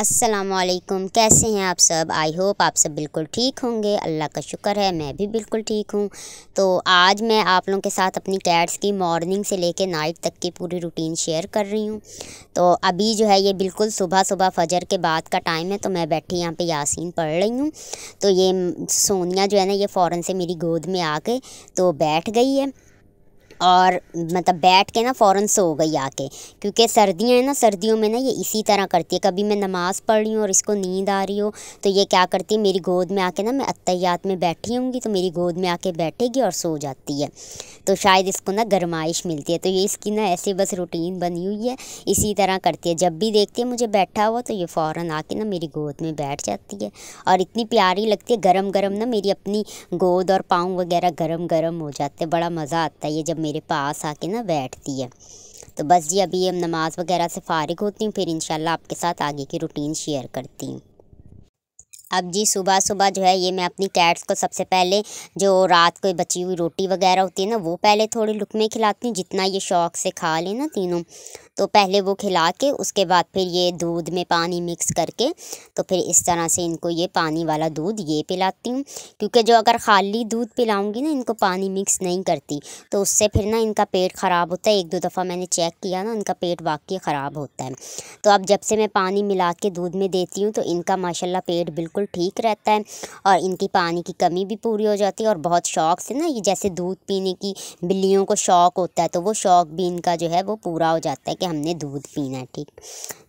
असलकुम कैसे हैं आप सब आई होप आप सब बिल्कुल ठीक होंगे अल्लाह का शुक्र है मैं भी बिल्कुल ठीक हूँ तो आज मैं आप लोगों के साथ अपनी कैट्स की मॉर्निंग से लेके नाइट तक की पूरी रूटीन शेयर कर रही हूँ तो अभी जो है ये बिल्कुल सुबह सुबह फजर के बाद का टाइम है तो मैं बैठी यहाँ पे यासीन पढ़ रही हूँ तो ये सोनिया जो है ना ये फ़ौरन से मेरी गोद में गए तो बैठ गई है और मतलब बैठ के ना फ़ौरन सो गई आके क्योंकि सर्दियाँ हैं ना सर्दियों में ना ये इसी तरह करती है कभी मैं नमाज़ पढ़ रही हूँ और इसको नींद आ रही हो तो ये क्या करती है मेरी गोद में आके ना मैं अतियात में बैठी होंगी तो मेरी गोद में आके बैठेगी और सो जाती है तो शायद इसको ना गर्माइश मिलती है तो ये इसकी ना ऐसे बस रूटीन बनी हुई है इसी तरह करती है जब भी देखती है मुझे बैठा हुआ तो ये फ़ौर आके ना मेरी गोद में बैठ जाती है और इतनी प्यारी लगती है गर्म गर्म ना मेरी अपनी गोद और पाँव वगैरह गर्म गर्म हो जाते हैं बड़ा मज़ा आता है ये जब मेरे पास आके ना बैठती है तो बस जी अभी हम नमाज़ वगैरह से फ़ारिग होती हूँ फिर इंशाल्लाह आपके साथ आगे की रूटीन शेयर करती हूँ अब जी सुबह सुबह जो है ये मैं अपनी कैट्स को सबसे पहले जो रात को बची हुई रोटी वगैरह होती है ना वो पहले थोड़ी लुक में खिलाती हूँ जितना ये शौक़ से खा लेना तीनों तो पहले वो खिला के उसके बाद फिर ये दूध में पानी मिक्स करके तो फिर इस तरह से इनको ये पानी वाला दूध ये पिलाती हूँ क्योंकि जो अगर खाली दूध पिलाऊँगी ना इनको पानी मिक्स नहीं करती तो उससे फिर ना इनका पेट ख़राब होता है एक दो दफ़ा मैंने चेक किया ना इनका पेट वाकई ख़राब होता है तो अब जब से मैं पानी मिला के दूध में देती हूँ तो इनका माशाला पेट बिल्कुल ठीक रहता है और इनकी पानी की कमी भी पूरी हो जाती है और बहुत शौक से ना ये जैसे दूध पीने की बिल्लियों को शौक होता है तो वो शौक भी इनका जो है वो पूरा हो जाता है कि हमने दूध पीना ठीक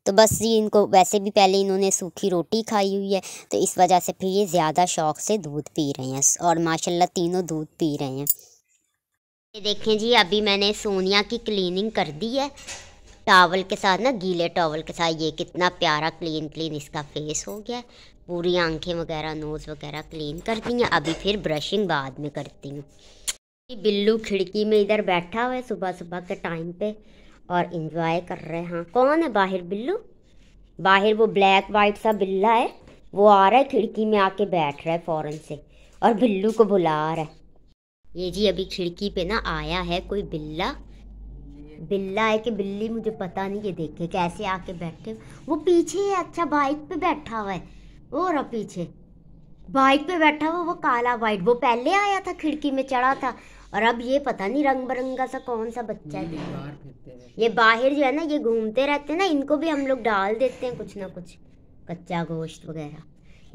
तो बस ये इनको वैसे भी पहले इन्होंने सूखी रोटी खाई हुई है तो इस वजह से फिर ये ज़्यादा शौक़ से दूध पी रहे हैं और माशाल्लाह तीनों दूध पी रहे हैं ये देखें जी अभी मैंने सोनिया की क्लीनिंग कर दी है टावल के साथ ना गीले टावल के साथ ये कितना प्यारा क्लीन क्लीन इसका फेस हो गया पूरी आंखें वगैरह नोज़ वगैरह क्लीन करती हैं अभी फिर ब्रशिंग बाद में करती हूँ बिल्लू खिड़की में इधर बैठा हुआ है सुबह सुबह के टाइम पे और इंजॉय कर रहे हैं कौन है बाहर बिल्लू बाहर वो ब्लैक वाइट सा बिल्ला है वो आ रहा है खिड़की में आके बैठ रहा है फ़ौरन से और बिल्लू को बुला रहा है ये जी अभी खिड़की पे ना आया है कोई बिल्ला बिल्ला है कि बिल्ली मुझे पता नहीं ये देखे कैसे आके बैठे वो पीछे है अच्छा बाइक पे बैठा हुआ है वो रहा पीछे बाइक पे बैठा हुआ वो काला वाइट वो पहले आया था खिड़की में चढ़ा था और अब ये पता नहीं रंग बिरंगा सा कौन सा बच्चा है ये बाहर जो है ना ये घूमते रहते हैं ना इनको भी हम लोग डाल देते हैं कुछ ना कुछ कच्चा गोश्त वगैरह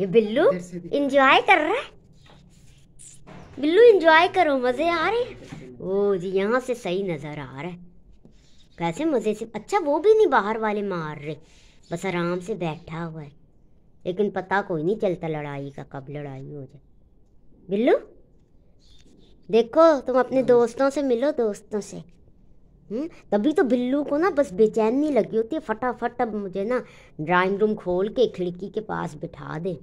ये बिल्लू इंजॉय कर रहा है बिल्लू इंजॉय करो मज़े आ रहे ओ जी यहाँ से सही नज़र आ रहा है कैसे मज़े से अच्छा वो भी नहीं बाहर वाले मार रहे बस आराम से बैठा हुआ है लेकिन पता कोई नहीं चलता लड़ाई का कब लड़ाई हो जाए बिल्लू देखो तुम अपने दोस्तों से मिलो दोस्तों से हुँ? हम्म? तभी तो बिल्लू को ना बस बेचैनी लगी होती है फटाफट अब मुझे ना ड्राइंग रूम खोल के खिड़की के पास बिठा दे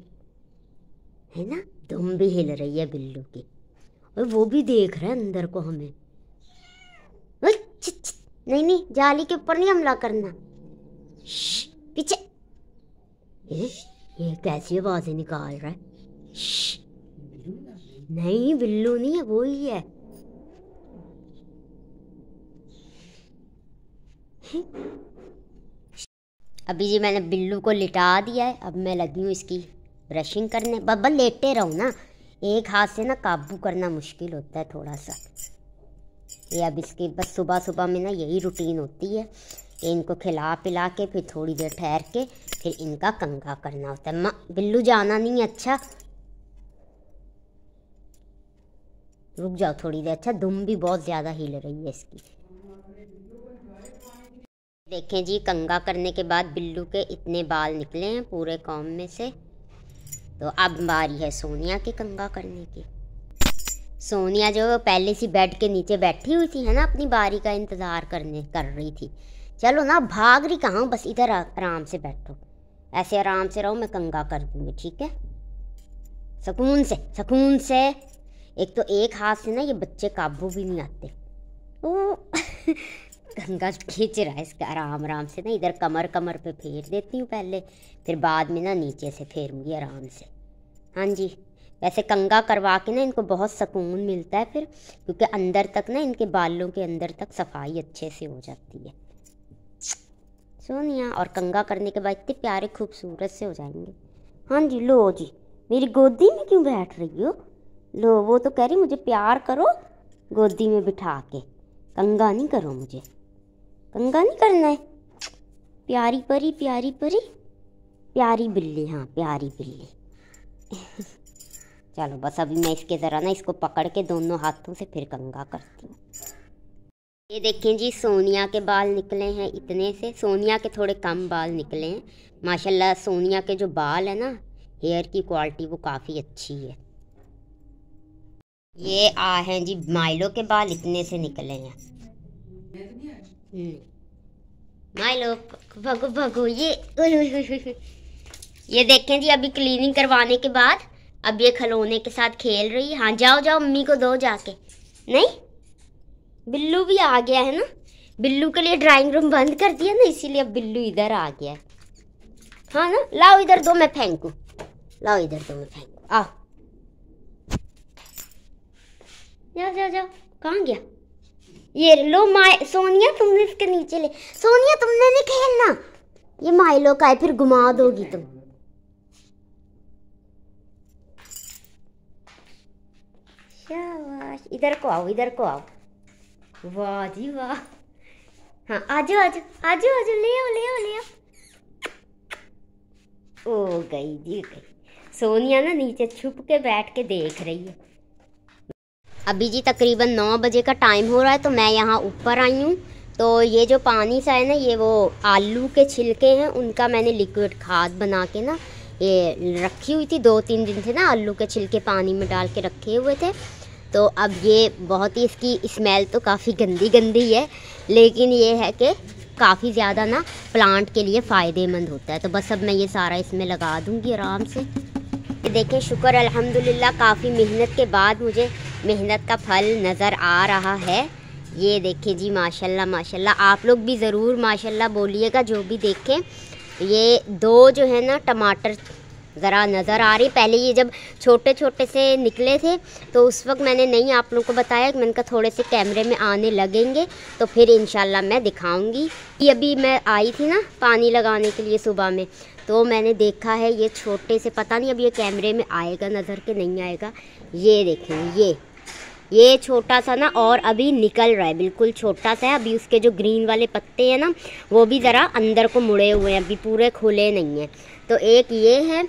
है ना दुम भी हिल रही है बिल्लू की और वो भी देख रहा है अंदर को हमें नहीं नहीं जाली के ऊपर नहीं हमला करना पीछे ये, ये कैसी आवाज़ें निकाल रहा है नहीं बिल्लू नहीं है वो ही है अभी जी मैंने बिल्लू को लिटा दिया है अब मैं लगी हूँ इसकी ब्रशिंग करने बब्बा लेटे रहो ना एक हाथ से ना काबू करना मुश्किल होता है थोड़ा सा ये अब इसकी बस सुबह सुबह में ना यही रूटीन होती है इनको खिला पिला के फिर थोड़ी देर ठहर के फिर इनका कंगा करना होता है माँ बिल्लू जाना नहीं अच्छा रुक जाओ थोड़ी देर अच्छा दुम भी बहुत ज़्यादा हिल रही है इसकी देखें जी कंगा करने के बाद बिल्लू के इतने बाल निकले हैं पूरे कॉम में से तो अब बारी है सोनिया की कंगा करने की सोनिया जो पहले से बेड के नीचे बैठी हुई थी है ना अपनी बारी का इंतज़ार करने कर रही थी चलो ना भाग रही कहाँ बस इधर आराम से बैठो ऐसे आराम से रहो मैं कंगा कर दूँगी ठीक है सुकून से सुकून से एक तो एक हाथ से ना ये बच्चे काबू भी नहीं आते वो गंगा खींच रहा है इसका आराम आराम से ना इधर कमर कमर पे फेर देती हूँ पहले फिर बाद में ना नीचे से फेरूँगी आराम से हाँ जी वैसे कंगा करवा के ना इनको बहुत सुकून मिलता है फिर क्योंकि अंदर तक ना इनके बालों के अंदर तक सफाई अच्छे से हो जाती है सोनिया और कंगा करने के बाद इतने प्यारे खूबसूरत से हो जाएंगे हाँ जी लो जी मेरी गोदी में क्यों बैठ रही हो लो वो तो कह रही मुझे प्यार करो गोदी में बिठा के कंगा नहीं करो मुझे कंगा नहीं करना है प्यारी परी प्यारी परी प्यारी बिल्ली हाँ प्यारी बिल्ली चलो बस अभी मैं इसके ज़रा ना इसको पकड़ के दोनों हाथों से फिर कंगा करती हूँ ये देखें जी सोनिया के बाल निकले हैं इतने से सोनिया के थोड़े कम बाल निकले हैं माशाल्लाह सोनिया के जो बाल है ना हेयर की क्वालिटी वो काफ़ी अच्छी है ये आ हैं जी माइलो के बाल इतने से निकले हैं माइलो भगो भगो ये ये देखें जी अभी क्लीनिंग करवाने के बाद अब ये खलौने के साथ खेल रही है हाँ जाओ जाओ मम्मी को दो जाके नहीं बिल्लू भी आ गया है ना बिल्लू के लिए ड्राइंग रूम बंद कर दिया ना इसीलिए अब बिल्लू इधर आ गया है हाँ ना लाओ इधर दो मैं फेंकू लाओ इधर दो मैं फेंकू आ जाओ जाओ जाओ कहाँ गया ये लो माए सोनिया तुमने इसके नीचे ले सोनिया तुमने नहीं खेलना ये माइलो का है फिर घुमा दोगी तुम शाबाश इधर को आओ इधर को आओ वाह जी वाह हाँ आज आज आज आज ले आओ ले आओ ले आओ ओ गई जी गई सोनिया ना नीचे छुप के बैठ के देख रही है अभी जी तकरीबन नौ बजे का टाइम हो रहा है तो मैं यहाँ ऊपर आई हूँ तो ये जो पानी सा है ना ये वो आलू के छिलके हैं उनका मैंने लिक्विड खाद बना के ना ये रखी हुई थी दो तीन दिन से ना आलू के छिलके पानी में डाल के रखे हुए थे तो अब ये बहुत ही इसकी स्मेल तो काफ़ी गंदी गंदी है लेकिन ये है कि काफ़ी ज़्यादा ना प्लांट के लिए फ़ायदेमंद होता है तो बस अब मैं ये सारा इसमें लगा दूँगी आराम से देखें शुक्र अलहमदिल्ला काफ़ी मेहनत के बाद मुझे मेहनत का फल नज़र आ रहा है ये देखें जी माशाल्लाह माशाल्लाह आप लोग भी ज़रूर माशाल्लाह बोलिएगा जो भी देखें ये दो जो है ना टमाटर ज़रा नज़र आ रही पहले ये जब छोटे छोटे से निकले थे तो उस वक्त मैंने नहीं आप लोगों को बताया कि मैंने कहा थोड़े से कैमरे में आने लगेंगे तो फिर इन मैं दिखाऊंगी कि अभी मैं आई थी ना पानी लगाने के लिए सुबह में तो मैंने देखा है ये छोटे से पता नहीं अब ये कैमरे में आएगा नज़र के नहीं आएगा ये देखें ये ये छोटा सा ना और अभी निकल रहा है बिल्कुल छोटा सा है अभी उसके जो ग्रीन वाले पत्ते हैं ना वो भी ज़रा अंदर को मुड़े हुए हैं अभी पूरे खुले नहीं हैं तो एक ये है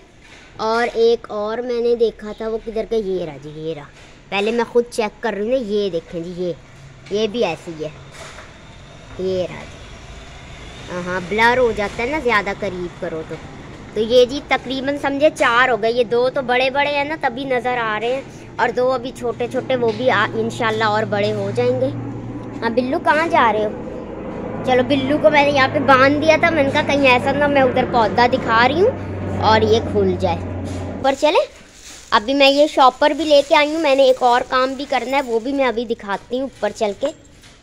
और एक और मैंने देखा था वो किधर का ये रहा जी ये रहा पहले मैं खुद चेक कर रही हूँ ये देखें जी ये ये भी ऐसी है ये रहा जी हाँ ब्लर हो जाता है ना ज़्यादा करीब करो तो तो ये जी तकरीबन समझे चार हो गए ये दो तो बड़े बड़े हैं ना तभी नज़र आ रहे हैं और दो अभी छोटे छोटे वो भी इन और बड़े हो जाएंगे हाँ बिल्लू कहाँ जा रहे हो चलो बिल्लू को मैंने यहाँ पे बांध दिया था मैंने कहा कहीं ऐसा ना मैं उधर पौधा दिखा रही हूँ और ये खुल जाए ऊपर चले अभी मैं ये शॉप पर भी लेके आई हूँ मैंने एक और काम भी करना है वो भी मैं अभी दिखाती हूँ ऊपर चल के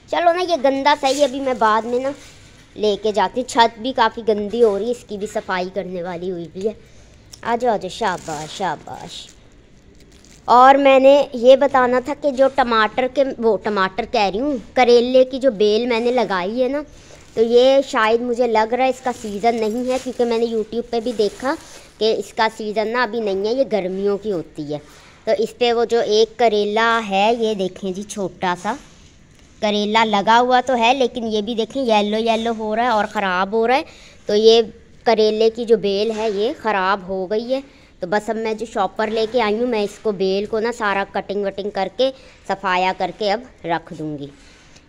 चलो ना ये गंदा सही अभी मैं बाद में ना लेके जाती हूँ छत भी काफ़ी गंदी हो रही है इसकी भी सफाई करने वाली हुई भी है आ जाओ आ जाओ शाबाश शाबाश और मैंने ये बताना था कि जो टमाटर के वो टमाटर कह रही हूँ करेले की जो बेल मैंने लगाई है ना तो ये शायद मुझे लग रहा है इसका सीज़न नहीं है क्योंकि मैंने यूट्यूब पे भी देखा कि इसका सीज़न ना अभी नहीं है ये गर्मियों की होती है तो इस पर वो जो एक करेला है ये देखें जी छोटा सा करेला लगा हुआ तो है लेकिन ये भी देखें येलो येलो हो रहा है और ख़राब हो रहा है तो ये करेले की जो बेल है ये ख़राब हो गई है तो बस अब मैं जो शॉपर लेके आई हूँ मैं इसको बेल को ना सारा कटिंग वटिंग करके सफाया करके अब रख दूँगी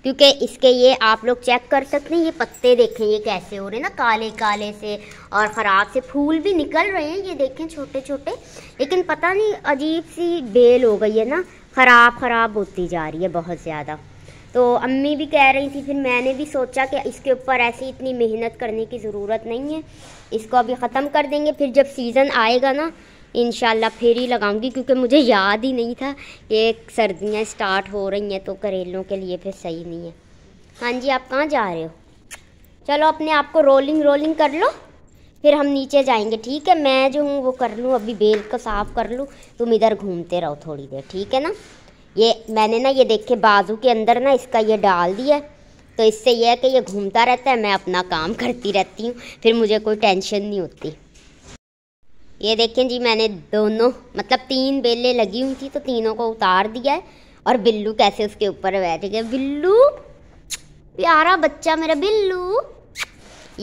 क्योंकि इसके ये आप लोग चेक कर सकते हैं ये पत्ते देखें ये कैसे हो रहे हैं ना काले काले से और ख़राब से फूल भी निकल रहे हैं ये देखें छोटे छोटे लेकिन पता नहीं अजीब सी बेल हो गई है ना ख़राब ख़राब होती जा रही है बहुत ज़्यादा तो अम्मी भी कह रही थी फिर मैंने भी सोचा कि इसके ऊपर ऐसी इतनी मेहनत करने की ज़रूरत नहीं है इसको अभी ख़त्म कर देंगे फिर जब सीज़न आएगा ना इन फिर ही लगाऊंगी क्योंकि मुझे याद ही नहीं था ये सर्दियाँ स्टार्ट हो रही हैं तो करेलों के लिए फिर सही नहीं है हाँ जी आप कहाँ जा रहे हो चलो अपने आप को रोलिंग रोलिंग कर लो फिर हम नीचे जाएंगे ठीक है मैं जो हूँ वो कर लूँ अभी बेल को साफ़ कर लूँ तुम इधर घूमते रहो थोड़ी देर ठीक है ना ये मैंने ना ये देखे बाजू के अंदर ना इसका ये डाल दिया तो इससे यह है कि ये घूमता रहता है मैं अपना काम करती रहती हूँ फिर मुझे कोई टेंशन नहीं होती ये देखें जी मैंने दोनों मतलब तीन बेलें लगी हुई थी तो तीनों को उतार दिया है और बिल्लू कैसे उसके ऊपर बैठ गया बिल्लू प्यारा बच्चा मेरा बिल्लू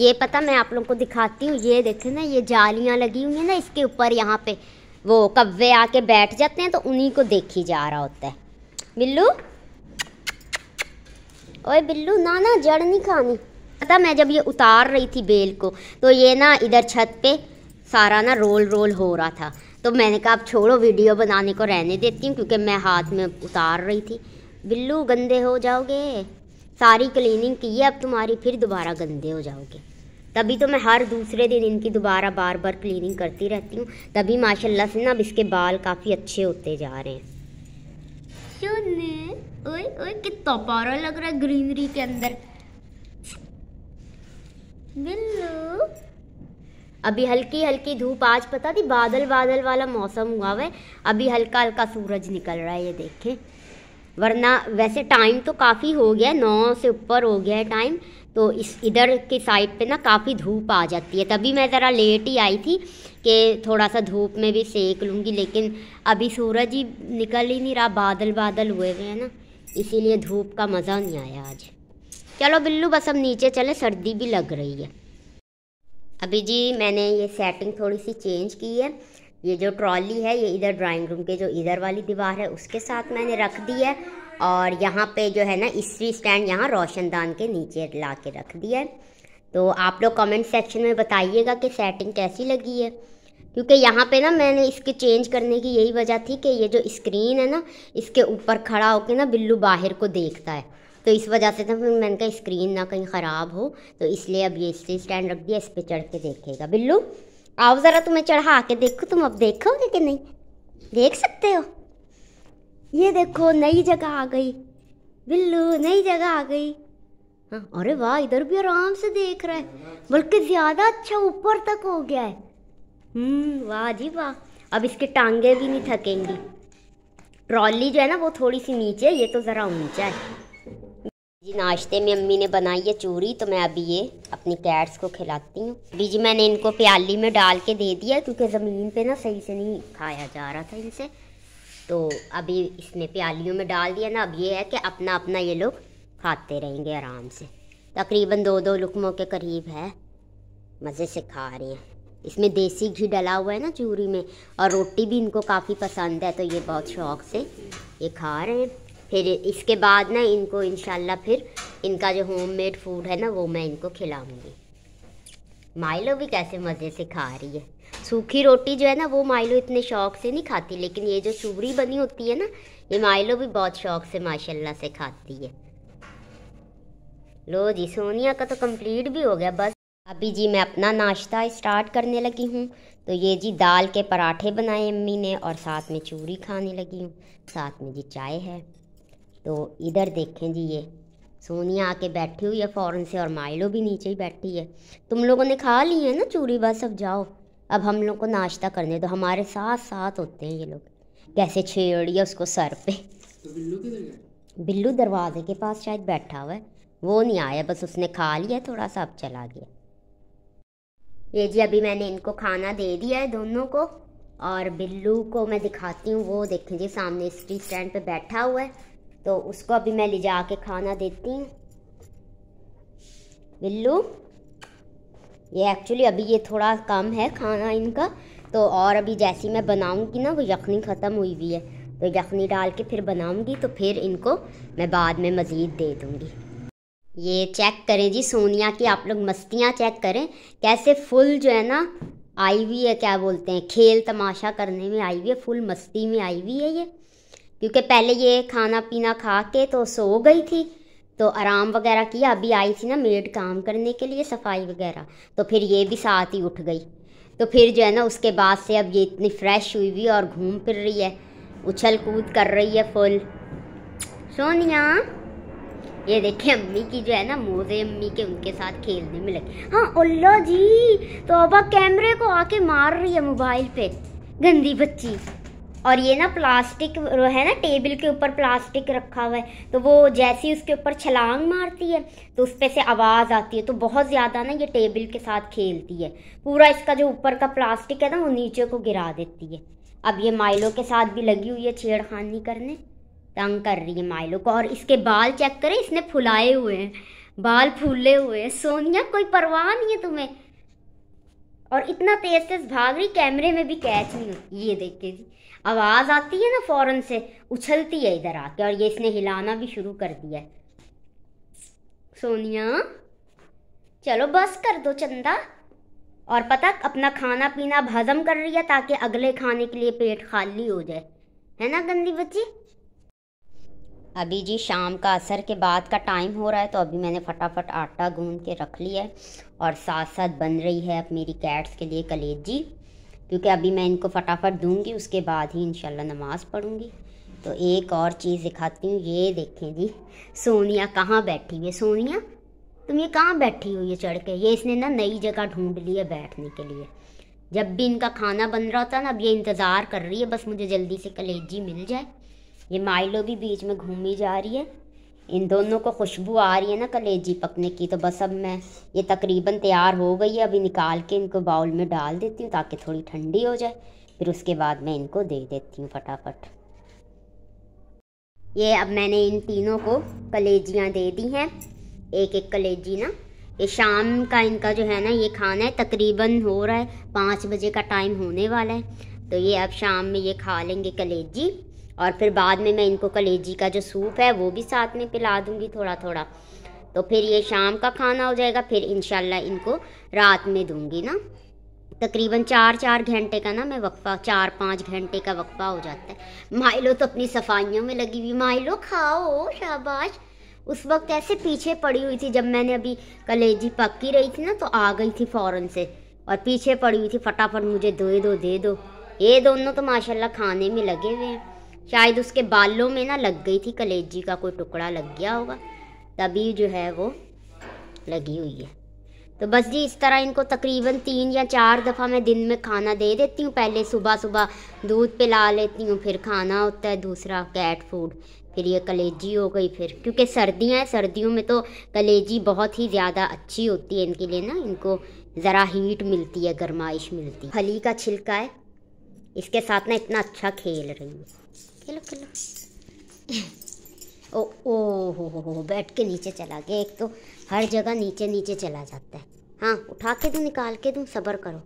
ये पता मैं आप लोगों को दिखाती हूँ ये देखें ना ये जालियाँ लगी हुई हैं ना इसके ऊपर यहाँ पे वो कव्वे आके बैठ जाते हैं तो उन्हीं को देखी जा रहा होता है बिल्लू ओए बिल्लू ना ना जड़ नहीं खानी पता मैं जब ये उतार रही थी बेल को तो ये ना इधर छत पे सारा ना रोल रोल हो रहा था तो मैंने कहा आप छोड़ो वीडियो बनाने को रहने देती हूँ क्योंकि मैं हाथ में उतार रही थी बिल्लू गंदे हो जाओगे सारी क्लीनिंग की है अब तुम्हारी फिर दोबारा गंदे हो जाओगे तभी तो मैं हर दूसरे दिन इनकी दोबारा बार बार क्लीनिंग करती रहती हूँ तभी माशाल्लाह से ना अब इसके बाल काफ़ी अच्छे होते जा रहे हैं ओए ओए कितना पारा लग रहा है ग्रीनरी के अंदर बिल्लू अभी हल्की हल्की धूप आज पता थी बादल बादल वाला मौसम हुआ हुआ है अभी हल्का हल्का सूरज निकल रहा है ये देखें वरना वैसे टाइम तो काफ़ी हो गया है नौ से ऊपर हो गया है टाइम तो इस इधर के साइड पे ना काफ़ी धूप आ जाती है तभी मैं ज़रा लेट ही आई थी कि थोड़ा सा धूप में भी सेक लूँगी लेकिन अभी सूरज ही निकल ही नहीं रहा बादल बादल हुए हुए हैं ना इसीलिए धूप का मज़ा नहीं आया आज चलो बिल्लू बस हम नीचे चले सर्दी भी लग रही है अभी जी मैंने ये सेटिंग थोड़ी सी चेंज की है ये जो ट्रॉली है ये इधर ड्राइंग रूम के जो इधर वाली दीवार है उसके साथ मैंने रख दी है और यहाँ पे जो है ना इसी स्टैंड यहाँ रोशनदान के नीचे ला के रख दिया है तो आप लोग कमेंट सेक्शन में बताइएगा कि सेटिंग कैसी लगी है क्योंकि यहाँ पे ना मैंने इसके चेंज करने की यही वजह थी कि ये जो स्क्रीन है ना इसके ऊपर खड़ा होकर ना बिल्लू बाहर को देखता है तो इस वजह से ना तो फिर मैंने कहा स्क्रीन ना कहीं ख़राब हो तो इसलिए अब ये स्टील स्टैंड रख दिया इस पर चढ़ के देखेगा बिल्लू आओ ज़रा तुम्हें चढ़ा के देखो तुम अब देखोगे कि नहीं देख सकते हो ये देखो नई जगह आ गई बिल्लू नई जगह आ गई हाँ अरे वाह इधर भी आराम से देख रहा है बल्कि ज़्यादा अच्छा ऊपर तक हो गया है हम्म, वाह जी वाह अब इसके टांगे भी नहीं थकेंगी ट्रॉली जो है ना वो थोड़ी सी नीचे ये तो ज़रा ऊंचा है जी नाश्ते में अम्मी ने बनाई है चूरी तो मैं अभी ये अपनी कैट्स को खिलाती हूँ अभी जी मैंने इनको प्याली में डाल के दे दिया क्योंकि ज़मीन पे ना सही से नहीं खाया जा रहा था इनसे तो अभी इसने प्यालियों में डाल दिया ना अब ये है कि अपना अपना ये लोग खाते रहेंगे आराम से तकरीबन दो दो लुकमों के करीब है मज़े से खा रहे हैं इसमें देसी घी डला हुआ है ना चूरी में और रोटी भी इनको काफ़ी पसंद है तो ये बहुत शौक से ये खा रहे हैं फिर इसके बाद ना इनको इनशाला फिर इनका जो होममेड फूड है ना वो मैं इनको खिलाऊंगी माइलो भी कैसे मज़े से खा रही है सूखी रोटी जो है ना वो माइलो इतने शौक से नहीं खाती लेकिन ये जो चूरी बनी होती है ना ये माइलो भी बहुत शौक से माशाल्लाह से खाती है लो जी सोनिया का तो कंप्लीट भी हो गया बस अभी जी मैं अपना नाश्ता स्टार्ट करने लगी हूँ तो ये जी दाल के पराठे बनाए अम्मी ने और साथ में चूरी खाने लगी हूँ साथ में जी चाय है तो इधर देखें जी ये सोनिया आके बैठी हुई है फ़ौरन से और माइलो भी नीचे ही बैठी है तुम लोगों ने खा ली है ना चूरी बस अब जाओ अब हम लोग को नाश्ता करने दो हमारे साथ साथ होते हैं ये लोग कैसे छेड़िए उसको सर पे तो बिल्लू दरवाजे के पास शायद बैठा हुआ है वो नहीं आया बस उसने खा लिया थोड़ा सा अब चला गया ये जी अभी मैंने इनको खाना दे दिया है दोनों को और बिल्लू को मैं दिखाती हूँ वो देखें जी सामने स्ट्री स्टैंड पे बैठा हुआ है तो उसको अभी मैं ले जा के खाना देती हूँ बिल्लू ये एक्चुअली अभी ये थोड़ा कम है खाना इनका तो और अभी जैसी मैं बनाऊँगी ना वो यखनी ख़त्म हुई हुई है तो यखनी डाल के फिर बनाऊँगी तो फिर इनको मैं बाद में मज़ीद दे दूँगी ये चेक करें जी सोनिया की आप लोग मस्तियाँ चेक करें कैसे फुल जो है ना आई हुई है क्या बोलते हैं खेल तमाशा करने में आई हुई है फुल मस्ती में आई हुई है ये क्योंकि पहले ये खाना पीना खा के तो सो गई थी तो आराम वगैरह किया अभी आई थी ना मेड काम करने के लिए सफाई वगैरह तो फिर ये भी साथ ही उठ गई तो फिर जो है ना उसके बाद से अब ये इतनी फ्रेश हुई हुई और घूम फिर रही है उछल कूद कर रही है फुल सोनिया ये देखिए अम्मी की जो है ना मोजे अम्मी के उनके साथ खेलने में लगे हाँ अल्लाह जी तो अब कैमरे को आके मार रही है मोबाइल पे गंदी बच्ची और ये ना प्लास्टिक है ना टेबल के ऊपर प्लास्टिक रखा हुआ है तो वो जैसी उसके ऊपर छलांग मारती है तो उस पर से आवाज़ आती है तो बहुत ज़्यादा ना ये टेबल के साथ खेलती है पूरा इसका जो ऊपर का प्लास्टिक है ना वो नीचे को गिरा देती है अब ये माइलों के साथ भी लगी हुई है छेड़खानी करने तंग कर रही है माइलो को और इसके बाल चेक करें इसने फुलाए हुए हैं बाल फूले हुए हैं सोनिया कोई परवाह नहीं है तुम्हें और इतना तेज तेज भाग रही कैमरे में भी कैच नहीं होती ये देखिए जी आवाज़ आती है ना फ़ौरन से उछलती है इधर आके और ये इसने हिलाना भी शुरू कर दिया सोनिया चलो बस कर दो चंदा और पता अपना खाना पीना हजम कर रही है ताकि अगले खाने के लिए पेट खाली हो जाए है ना गंदी बच्ची अभी जी शाम का असर के बाद का टाइम हो रहा है तो अभी मैंने फटाफट आटा गूंद के रख लिया है और साथ साथ बन रही है अब मेरी कैट्स के लिए कलेजी क्योंकि अभी मैं इनको फटाफट दूंगी उसके बाद ही इंशाल्लाह नमाज़ पढ़ूंगी तो एक और चीज़ दिखाती हूँ ये देखें जी सोनिया कहाँ बैठी हुई है सोनिया तुम ये कहाँ बैठी हुई है चढ़ के ये इसने ना नई जगह ढूंढ ली है बैठने के लिए जब भी इनका खाना बन रहा होता ना अब ये इंतज़ार कर रही है बस मुझे जल्दी से कलेजी मिल जाए ये माइलो भी बीच में घूमी जा रही है इन दोनों को खुशबू आ रही है ना कलेजी पकने की तो बस अब मैं ये तकरीबन तैयार हो गई है अभी निकाल के इनको बाउल में डाल देती हूँ ताकि थोड़ी ठंडी हो जाए फिर उसके बाद मैं इनको दे देती हूँ फटाफट ये अब मैंने इन तीनों को कलेजियाँ दे दी हैं एक एक कलेजी ना ये शाम का इनका जो है ना ये खाना है तकरीबन हो रहा है पाँच बजे का टाइम होने वाला है तो ये अब शाम में ये खा लेंगे कलेजी और फिर बाद में मैं इनको कलेजी का जो सूप है वो भी साथ में पिला दूँगी थोड़ा थोड़ा तो फिर ये शाम का खाना हो जाएगा फिर इन इनको रात में दूँगी ना तकरीबन चार चार घंटे का ना मैं वक्फा चार पाँच घंटे का वक्फा हो जाता है माइलो तो अपनी सफाइयों में लगी हुई माइलो खाओ शाबाश उस वक्त ऐसे पीछे पड़ी हुई थी जब मैंने अभी कलेजी पक्की रही थी ना तो आ गई थी फ़ौरन से और पीछे पड़ी हुई थी फटाफट मुझे दो दो दे दो ये दोनों तो माशाल्लाह खाने में लगे हुए हैं शायद उसके बालों में ना लग गई थी कलेजी का कोई टुकड़ा लग गया होगा तभी जो है वो लगी हुई है तो बस जी इस तरह इनको तकरीबन तीन या चार दफ़ा मैं दिन में खाना दे देती हूँ पहले सुबह सुबह दूध पिला लेती हूँ फिर खाना होता है दूसरा कैट फूड फिर ये कलेजी हो गई फिर क्योंकि सर्दियाँ हैं सर्दियों में तो कलेजी बहुत ही ज़्यादा अच्छी होती है इनके लिए ना इनको ज़रा हीट मिलती है गर्माइश मिलती है फली का छिलका है इसके साथ ना इतना अच्छा खेल रही है खेलो खेलो ओ ओ हो हो हो बैठ के नीचे चला गया एक तो हर जगह नीचे नीचे चला जाता है हाँ उठा के दूँ निकाल के दूँ सब्र करो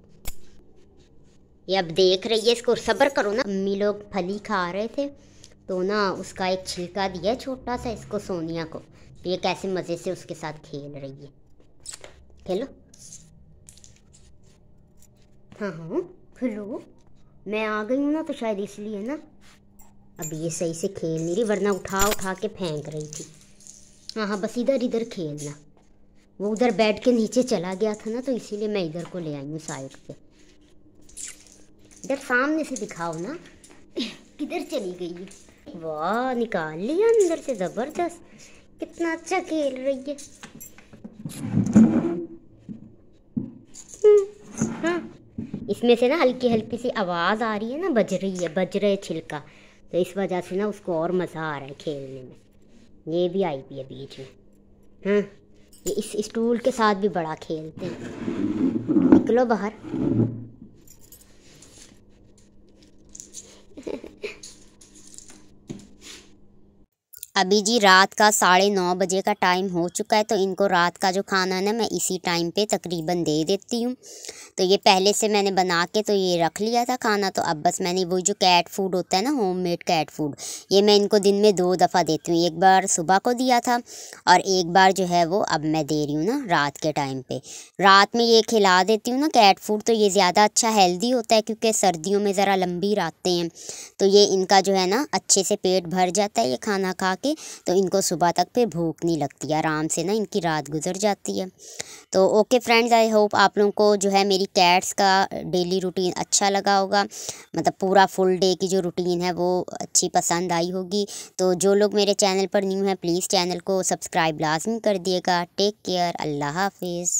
ये अब देख रही है इसको सब्र करो ना अम्मी लोग फली खा रहे थे तो ना उसका एक छिलका दिया छोटा सा इसको सोनिया को तो ये कैसे मज़े से उसके साथ खेल रही है खेलो हाँ हाँ खेलो मैं आ गई हूँ ना तो शायद इसलिए ना अब ये सही से खेल नहीं रही वरना उठा उठा के फेंक रही थी हाँ हाँ बस इधर इधर खेलना वो उधर बैठ के नीचे चला गया था ना तो इसीलिए मैं इधर को ले आई हूँ साइड से इधर सामने से दिखाओ ना किधर चली गई है वाह निकाल लिया अंदर से ज़बरदस्त कितना अच्छा खेल रही है हम्म, हाँ इसमें से ना हल्की हल्की सी आवाज़ आ रही है ना बज रही है बज रहे छिलका तो इस वजह से ना उसको और मज़ा आ रहा है खेलने में ये भी आई पी है बीच में हाँ ये इस स्टूल के साथ भी बड़ा खेलते हैं निकलो बाहर अभी जी रात का साढ़े नौ बजे का टाइम हो चुका है तो इनको रात का जो खाना है ना मैं इसी टाइम पे तकरीबन दे देती हूँ तो ये पहले से मैंने बना के तो ये रख लिया था खाना तो अब बस मैंने वो जो कैट फूड होता है ना होममेड कैट फूड ये मैं इनको दिन में दो दफ़ा देती हूँ एक बार सुबह को दिया था और एक बार जो है वो अब मैं दे रही हूँ ना रात के टाइम पर रात में ये खिला देती हूँ ना कैट फूड तो ये ज़्यादा अच्छा हेल्दी होता है क्योंकि सर्दियों में ज़रा लंबी रातें हैं तो ये इनका जो है ना अच्छे से पेट भर जाता है ये खाना खा के तो इनको सुबह तक फिर भूख नहीं लगती आराम से ना इनकी रात गुजर जाती है तो ओके फ्रेंड्स आई होप आप लोगों को जो है मेरी कैट्स का डेली रूटीन अच्छा लगा होगा मतलब पूरा फुल डे की जो रूटीन है वो अच्छी पसंद आई होगी तो जो लोग मेरे चैनल पर न्यू हैं प्लीज़ चैनल को सब्सक्राइब लाजमी कर दिएगा टेक केयर अल्लाह हाफिज़